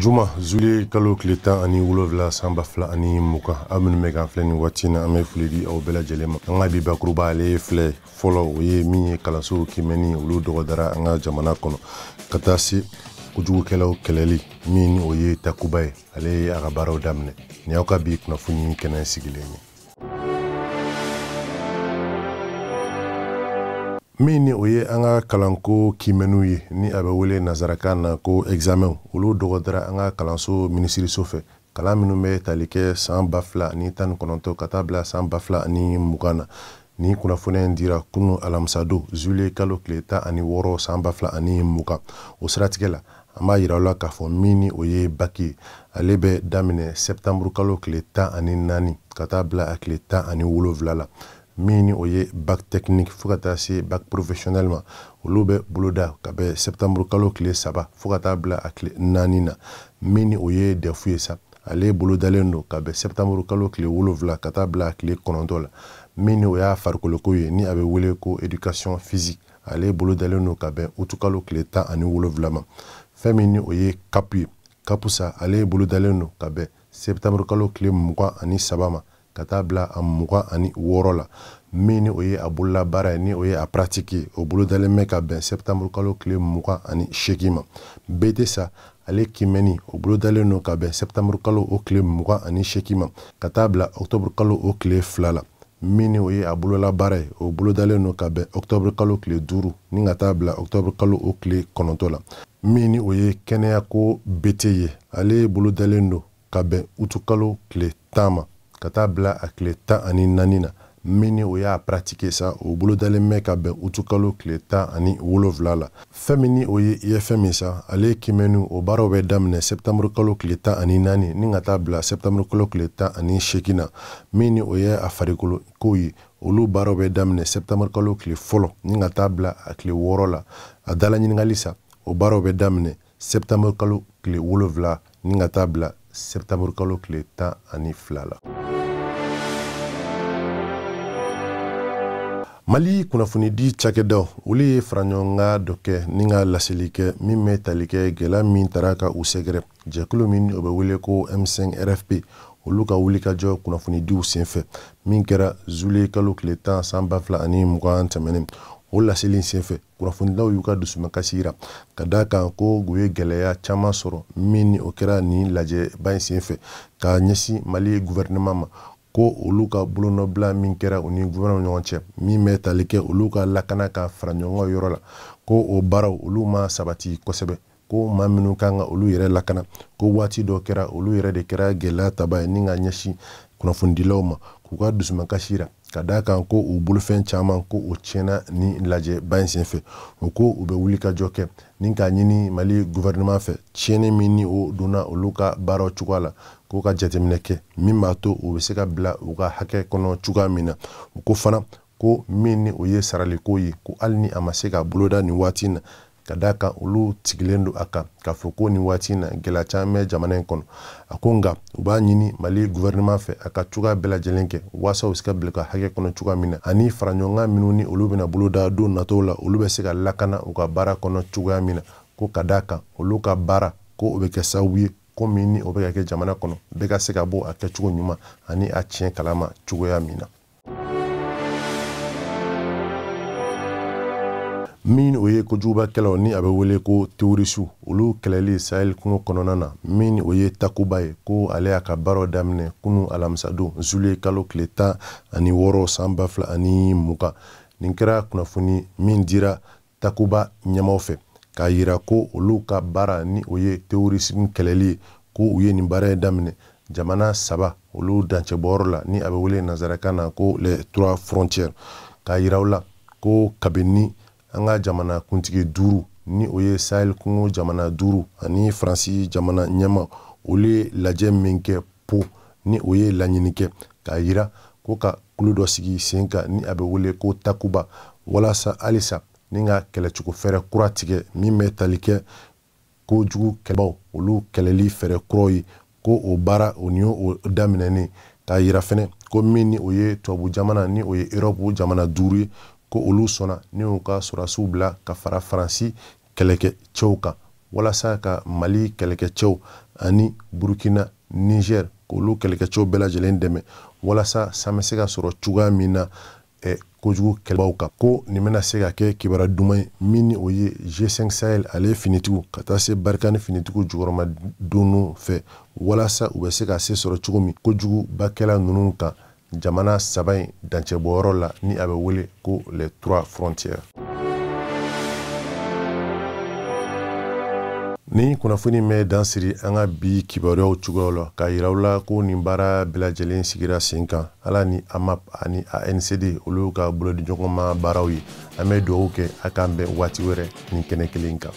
juma zuliye kalo tile tan ani wolofila san ba fila ani mugan aw minnu bɛ k'an filɛ nin waati in na an bɛ foli di aw bɛɛ lajɛlen ma an ka bi bakuruba ale filɛ fɔlɔ o ye min ye kalansow kimɛni olu dɔgɔdara an ka jamana kɔnɔ ka taa se kojugukɛlaw kɛlɛli min ni o ye takuba ye ale ye a ka baaraw daminɛ nin y'aw ka bi kunnafoni kɛnɛ sigilen ye min ni o ye an ka kalanko kimɛnniw ye ni a bɛ wele nazarakan na ko ɛgizamɛnw olu dɔgɔdara an ka kalanso minisiriso fɛ kalan minw bɛ tali kɛ saan ba fila ani tani kɔnɔntɔ ka taa bila saan ba fila ani mugan na ni kunnafoniya dira kunu alamisado zuliye kalo tile ta ani wɔɔrɔ saan ba fila ani mugan o siratigɛ la an b'a yira la k'a fɔ min ni o ye baki ye ale bɛ daminɛ sɛptanburukalo tile tan ani naani ka taa bila a tile tan ani wolonfila la min ni o ye bac technique fɔɔ ka taa se bac professionnel ma olu bɛ boloda ka bɛ septembre kalo tile saba fɔɔ ka taa bila a tile naani na min ni o ye dɛfu ye sa ale bolodalen do ka bɛn septanburu kalo tile wolonfila ka taa bila tile kɔnɔntɔ la min ni o y'a farikoloko ye ni a bɛ wele ko éducation physique ale bolodalen do ka bɛn utukalo tile tan ani wolonfila ma fɛn min ni o ye kapu ye kapu sa ale bolodalen do ka bɛn septanburu kalo tile mugan ani saba ma ka taa bila a mugan ani wɔɔrɔ la min ni o ye a bolola baara ye ni o ye a pratiki ye o bolo dalen bɛ ka bɛn sɛpitanburu kalo tile mugan ani seegin ma betesa ale kimɛni o bolo dalen don ka bɛn sɛpitanburu kalo o tile mugan ani seegin ma ka taa bila ɔktɔburu kalo o tile fila la min ni o ye a bolola baara ye o bolo dalen don ka bɛn ɔktɔburu kalo tile duuru ni ka taa bila ɔktɔburu kalo o tile kɔnɔntɔn la min ni o ye kɛnɛyako bete ye ale bolo dalen don ka bɛn utukalo tile tan ma ka taa bila a tile tan ani naani na min ni o y'a pratike sa o bolodalen bɛ ka bɛn utukalo tile tan ani wolonfila la fɛn min ni o ye i ye fɛn min sa ale kimɛni o baaraw bɛ daminɛ sɛptanburukalo tile tan ani naani ni ka taa bila sɛptanburukalo tile tan ani seegin na min ni o ye a farikolo kow ye olu baaraw bɛ daminɛ sɛptanburukalo tile fɔlɔ ni ka taa bila a tile wɔɔrɔ la a dala ɲiningali sa o baaraw bɛ daminɛ sɛptanburukalo tile wolonfila ni ka taa bila sɛptanburukalo tile tan ani fila la mali kunnafonidi cakɛdaw olu ye faraɲɔgɔnga dɔ kɛ ni ka laseli kɛ min bɛ tali kɛ gwɛlɛya min tara ka u sɛgɛrɛ jɛkulu min o bɛ wele ko m5 rfp olu ka wulikajɔ kunnafonidiw sen fɛ min kɛra zule kalo tile tan san ba fila ani mugan tɛmɛnin o laseli sen fɛ kunnafonidaw y'u ka dusumakasi ra ka daa kan ko u ye gɛlɛya caman sɔrɔ min ni o kɛra nin lajɛba ɲi sen fɛ k'a ɲɛsin mali guvɛrɛnɛman ma ko olu ka bolonɔbila min kɛra u ni guvɛrɛnw ɲɔgɔn cɛ min bɛ tali kɛ olu ka lakana ka fara ɲɔgɔn yɔrɔ la ko o baaraw olu ma sabati kosɛbɛ ko ma minnu kan ka olu yɛrɛ lakana ko waati dɔ kɛra olu yɛrɛ de kɛra gɛlɛya taba ye ni ka ɲɛsin kunnafonidilaw ma k'u ka dusumakasi ra ka d'a kan ko u bolofɛn caman ko o tiɲɛna ni lajɛ ba in senfɛ o ko u bɛ wuli ka jɔ kɛ ni k'a ɲini mali guvɛrɛnɛman fɛ tiɲɛni min ni o donna olu ka baaraw cogoya la k'u ka jateminɛ kɛ min b'a to u bɛ se ka bila u ka hakɛ kɔnɔ cogoya min na u ko fana ko min ni o ye saraliko ye ko hali ni a ma se ka boloda nin waati in na ka da kan olu tigilen do a kan k'a fɔ ko nin waati na gɛlɛya caman bɛ jamana in kɔnɔ a ko u b'a ɲini mali guvɛrɛnɛman fɛ a ka cogoya bɛɛ lajɛlen kɛ waasa u se ka bila ka hakɛ kɔnɔ cogoya min na ani faraɲɔgɔnkan minnu ni olu bena boloda don nataw la olu bɛ se ka lakana u ka baara kɔnɔ cogoya min na ko ka da kan olu ka baara ko o bɛ kɛ sababu ye ko min ni o bɛ ka kɛ jamana kɔnɔ bɛɛ ka se ka bɔ a kɛcogo ɲuman ani a tiɲɛ kalama cogoya min na min o ye kojugubakɛlaw ni a bɛ wele ko teorisiw olu kɛlɛli sahɛli kungo kɔnɔna na min o ye takuba ye ko ale y'a ka baaraw daminɛ kunu alamisadon zuliye kalo tile tan ani wɔɔrɔ saan ba fila ani mugan nin kɛra kunnafoni min dira takuba ɲɛmaw fɛ k'a yira ko olu ka baara ni o ye teorisimu kɛlɛli ye ko u ye nin baara ye daminɛ jamana saba olu dancɛbɔyɔrɔ la ni a bɛ wele nazarakan na ko les trois frontières k'a yira u la ko kabini an ka jamana kuntigi duuru ni o ye sahel kungo jamana duuru ani faransi jamana ɲɛma olu ye lajɛ min kɛ po ni o ye laɲini kɛ k'a yira ko ka kulu dɔ sigi sen kan ni a bɛ wele ko takuba walasa halisa ni ka kɛlɛcogo fɛɛrɛ kura tigɛ min bɛ tali kɛ kojugu kɛlɛbaw olu kɛlɛli fɛɛrɛ kuraw ye ko o baara o ni o daminɛnen k'a yira fɛnɛ ko min ni o ye tubabu jamana ni o ye erɔpu jamana duuru ye ko olu sɔnna ne y'u ka sɔrɔsiw bila ka fara faransi kɛlɛkɛcɛw kan walasa ka mali kɛlɛkɛcɛw ani burukina niger k'olu kɛlɛkɛcɛw bɛɛ lajɛlen dɛmɛ walasa san bɛ se ka sɔrɔ cogoya min na eh, kojugu kɛlɛbaw kan ko nin bɛna se ka kɛ kibaruya duman ye min ni o ye g5 sahel ale finitigiw ka taa se barika ni finitigiw jukɔrɔmadonnu fɛ walasa u bɛ se ka se sɔrɔ cogo min kojugubakɛla ninnu kan jamana saba yi dancɛbɔyɔrɔ la ni a bɛ wele ko les trois frontières ni kunnafoni mɛn dansiri an ka bi kibaruyaw cogoyaw la k'a yiraw la ko nin baara bɛlajɛlen sigira sen kan ala ni amap ani ancd olu ka bolodiɲɔgɔnma baaraw ye an bɛ dugawu kɛ a k'an bɛn waati wɛrɛ nin kɛnɛ kelen kan